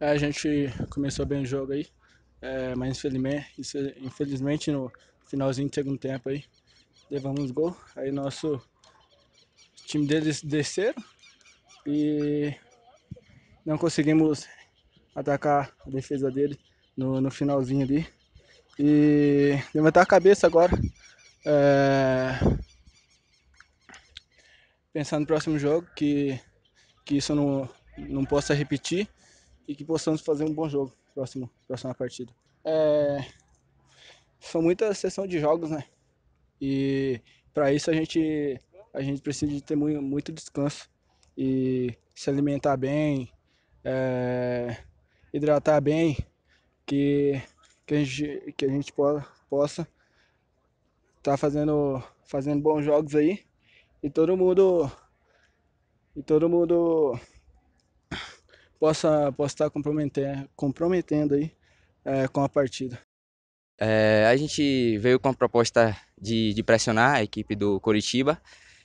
É, a gente começou bem o jogo aí, é, mas infelizmente, infelizmente no finalzinho do segundo tempo aí, levamos gol. Aí nosso time deles desceram e não conseguimos atacar a defesa dele no, no finalzinho ali. E levantar a cabeça agora. É, pensar no próximo jogo, que, que isso não, não possa repetir e que possamos fazer um bom jogo próximo próxima partida. É... São muitas sessões de jogos, né? E para isso a gente a gente precisa de ter muito, muito descanso e se alimentar bem, é... hidratar bem, que que a gente que a gente po possa estar tá fazendo fazendo bons jogos aí e todo mundo e todo mundo possa, possa estar tá comprometendo, comprometendo aí, é, com a partida. É, a gente veio com a proposta de, de pressionar a equipe do Coritiba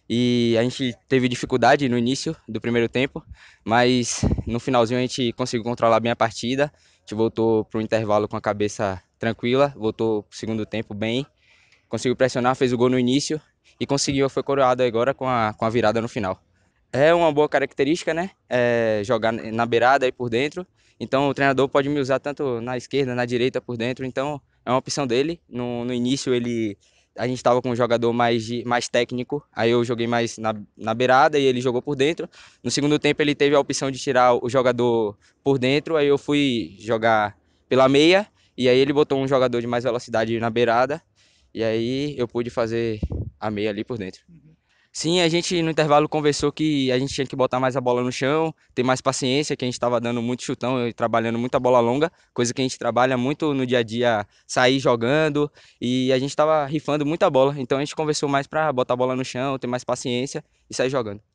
e a gente teve dificuldade no início do primeiro tempo, mas no finalzinho a gente conseguiu controlar bem a partida, a gente voltou para o intervalo com a cabeça tranquila, voltou para o segundo tempo bem, conseguiu pressionar, fez o gol no início e conseguiu, foi coroado agora com a, com a virada no final. É uma boa característica, né? É jogar na beirada e por dentro. Então o treinador pode me usar tanto na esquerda, na direita, por dentro. Então é uma opção dele. No, no início ele a gente estava com um jogador mais, mais técnico, aí eu joguei mais na, na beirada e ele jogou por dentro. No segundo tempo ele teve a opção de tirar o jogador por dentro, aí eu fui jogar pela meia e aí ele botou um jogador de mais velocidade na beirada e aí eu pude fazer a meia ali por dentro. Sim, a gente no intervalo conversou que a gente tinha que botar mais a bola no chão, ter mais paciência, que a gente estava dando muito chutão e trabalhando muita bola longa, coisa que a gente trabalha muito no dia a dia, sair jogando, e a gente estava rifando muita bola. Então a gente conversou mais para botar a bola no chão, ter mais paciência e sair jogando.